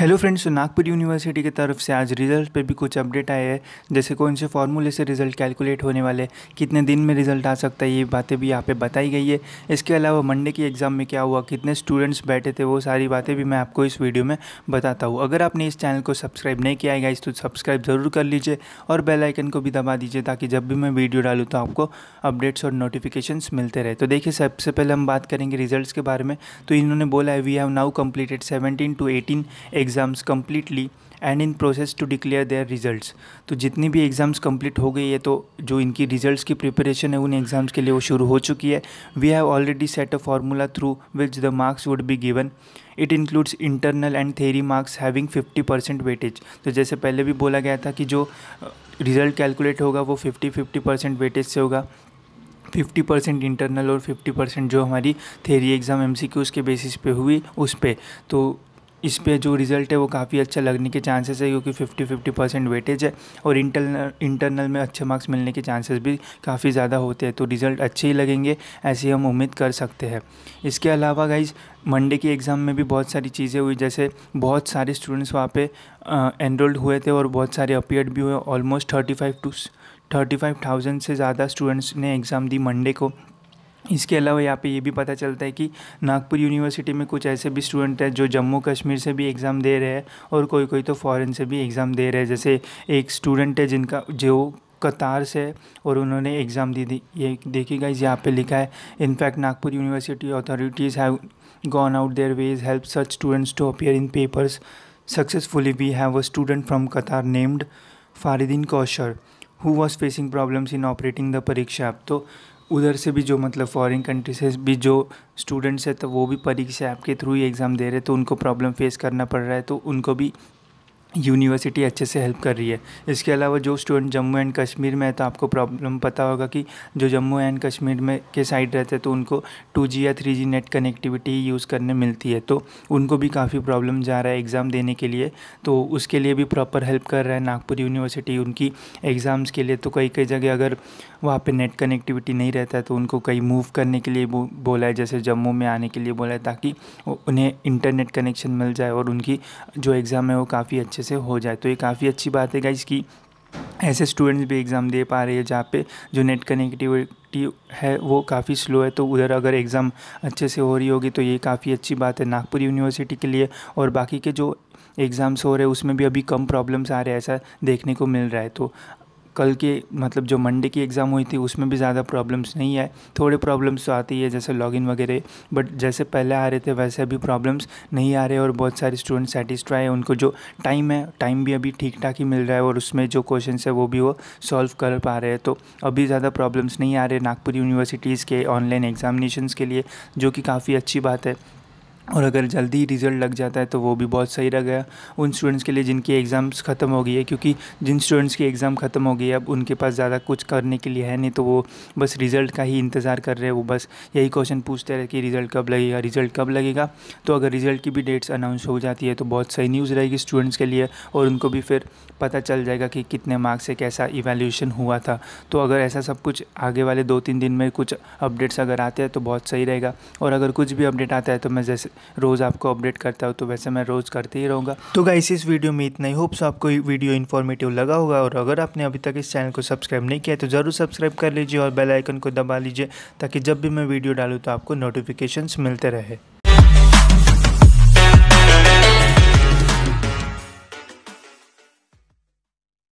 hello friends तो Nagpur university की तरफ से आज रिजल्ट पे भी कुछ अपडेट आए हैं जैसे कौन से फॉर्मूले से रिज़ल्ट कैलकुलेट होने वाले कितने दिन में रिज़ल्ट आ सकता है ये बातें भी यहाँ पे बताई गई है इसके अलावा मंडे की एग्ज़ाम में क्या हुआ कितने स्टूडेंट्स बैठे थे वो सारी बातें भी मैं आपको इस वीडियो में बताता हूँ अगर आपने इस चैनल को सब्सक्राइब नहीं किया है तो सब्सक्राइब ज़रूर कर लीजिए और बेलाइकन को भी दबा दीजिए ताकि जब भी मैं वीडियो डालूँ तो आपको अपडेट्स और नोटिफिकेशन मिलते रहे तो देखिए सबसे पहले हम बात करेंगे रिजल्ट के बारे में तो इन्होंने बोला है we have now completed seventeen to eighteen exams completely and in process to declare their results तो जितनी भी एग्ज़ाम्स कम्प्लीट हो गई है तो जो इनकी रिजल्ट्स की प्रिपरेशन है उन एग्ज़ाम्स के लिए वो शुरू हो चुकी है we have already set a formula through which the marks would be given it includes internal and theory marks having fifty percent weightage तो जैसे पहले भी बोला गया था कि जो रिजल्ट कैलकुलेट होगा वो फिफ्टी फिफ्टी परसेंट वेटेज से होगा फिफ्टी परसेंट इंटरनल और फिफ्टी परसेंट जो हमारी थेरी एग्ज़ाम एम के बेसिस पे हुई उस पर तो इस पे जो रिज़ल्ट है वो काफ़ी अच्छा लगने के चांसेस है क्योंकि फिफ्टी फिफ्टी परसेंट वेटेज है और इंटरनल इंटरनल में अच्छे मार्क्स मिलने के चांसेस भी काफ़ी ज़्यादा होते हैं तो रिज़ल्ट अच्छे ही लगेंगे ऐसी हम उम्मीद कर सकते हैं इसके अलावा गाइज मंडे के एग्ज़ाम में भी बहुत सारी चीज़ें हुई जैसे बहुत सारे स्टूडेंट्स वहाँ पे एनरोल्ड हुए थे और बहुत सारे अपियड भी हुए almost thirty five to thirty five thousand से ज़्यादा स्टूडेंट्स ने एग्ज़ाम दी मंडे को इसके अलावा यहाँ पे ये भी पता चलता है कि नागपुर यूनिवर्सिटी में कुछ ऐसे भी स्टूडेंट हैं जो जम्मू कश्मीर से भी एग्ज़ाम दे रहे हैं और कोई कोई तो फॉरेन से भी एग्ज़ाम दे रहे हैं जैसे एक स्टूडेंट है जिनका जो कतार से और उन्होंने एग्ज़ाम दी थी ये देखिएगा इस यहाँ पे लिखा है in fact Nagpur university authorities have gone out their ways help such students to appear in papers successfully we have a student from Qatar named Faridin Kausar who was facing problems in operating the परीक्षा तो उधर से भी जो मतलब फॉरेन कंट्री से भी जो स्टूडेंट्स हैं तो वो भी परीक्षा ऐप के थ्रू ही एग्ज़ाम दे रहे तो उनको प्रॉब्लम फेस करना पड़ रहा है तो उनको भी यूनिवर्सिटी अच्छे से हेल्प कर रही है इसके अलावा जो स्टूडेंट जम्मू एंड कश्मीर में है तो आपको प्रॉब्लम पता होगा कि जो जम्मू एंड कश्मीर में के साइड रहते हैं तो उनको टू जी या three G net connectivity use करने मिलती है तो उनको भी काफ़ी प्रॉब्लम जा रहा है एग्ज़ाम देने के लिए तो उसके लिए भी प्रॉपर हेल्प कर रहा है नागपुर यूनिवर्सिटी उनकी एग्ज़ाम्स के लिए तो कई कई जगह अगर वहाँ पर नेट कनेक्टिविटी नहीं रहता है तो उनको कहीं मूव करने के लिए बोला है जैसे जम्मू में आने के लिए बोला है ताकि उन्हें इंटरनेट कनेक्शन मिल जाए और उनकी जो एग्ज़ाम है वो काफ़ी अच्छे अच्छे से हो जाए तो ये काफ़ी अच्छी बात है गाइज की ऐसे स्टूडेंट्स भी एग्ज़ाम दे पा रहे हैं जहाँ पे जो नेट कनेक्टिविटी है वो काफ़ी स्लो है तो उधर अगर एग्ज़ाम अच्छे से हो रही होगी तो ये काफ़ी अच्छी बात है नागपुर यूनिवर्सिटी के लिए और बाकी के जो एग्ज़ाम्स हो रहे हैं उसमें भी अभी कम प्रॉब्लम्स आ रहे हैं ऐसा देखने को मिल रहा है तो कल के मतलब जो मंडे की एग्ज़ाम हुई थी उसमें भी ज़्यादा प्रॉब्लम्स नहीं आए थोड़े प्रॉब्लम्स तो आती है जैसे लॉगिन वगैरह बट जैसे पहले आ रहे थे वैसे अभी प्रॉब्लम्स नहीं आ रहे और बहुत सारे स्टूडेंट सेटिस्फाई है उनको जो टाइम है टाइम भी अभी ठीक ठाक ही मिल रहा है और उसमें जो क्वेश्चन है वो भी वो सॉल्व कर पा रहे हैं तो अभी ज़्यादा प्रॉब्लम्स नहीं आ रहे नागपुर यूनिवर्सिटीज़ के ऑनलाइन एग्जामिनेशन के लिए जो कि काफ़ी अच्छी बात है और अगर जल्दी रिज़ल्ट लग जाता है तो वो भी बहुत सही रह गया उन स्टूडेंट्स के लिए जिनकी एग्ज़ाम्स ख़त्म हो गई है क्योंकि जिन स्टूडेंट्स की एग्ज़ाम ख़त्म हो गई है अब उनके पास ज़्यादा कुछ करने के लिए है नहीं तो वो बस रिज़ल्ट का ही इंतज़ार कर रहे हैं वो बस यही क्वेश्चन पूछते रहे कि रिज़ल्ट कब लगेगा रिज़ल्ट कब लगेगा तो अगर रिज़ल्ट की भी डेट्स अनाउंस हो जाती है तो बहुत सही न्यूज़ रहेगी स्टूडेंट्स के लिए और उनको भी फिर पता चल जाएगा कि कितने मार्क्स से कैसा इवेल्यूशन हुआ था तो अगर ऐसा सब कुछ आगे वाले दो तीन दिन में कुछ अपडेट्स अगर आते हैं तो बहुत सही रहेगा और अगर कुछ भी अपडेट आता है तो मैं जैसे रोज़ आपको अपडेट करता हूँ तो वैसे मैं रोज़ करते ही रहूँगा तो गाइस इस वीडियो में इतना ही होप्स आपको वीडियो इन्फॉर्मेटिव लगा होगा और अगर आपने अभी तक इस चैनल को सब्सक्राइब नहीं किया तो ज़रूर सब्सक्राइब कर लीजिए और बेलाइकन को दबा लीजिए ताकि जब भी मैं वीडियो डालूँ तो आपको नोटिफिकेशंस मिलते रहे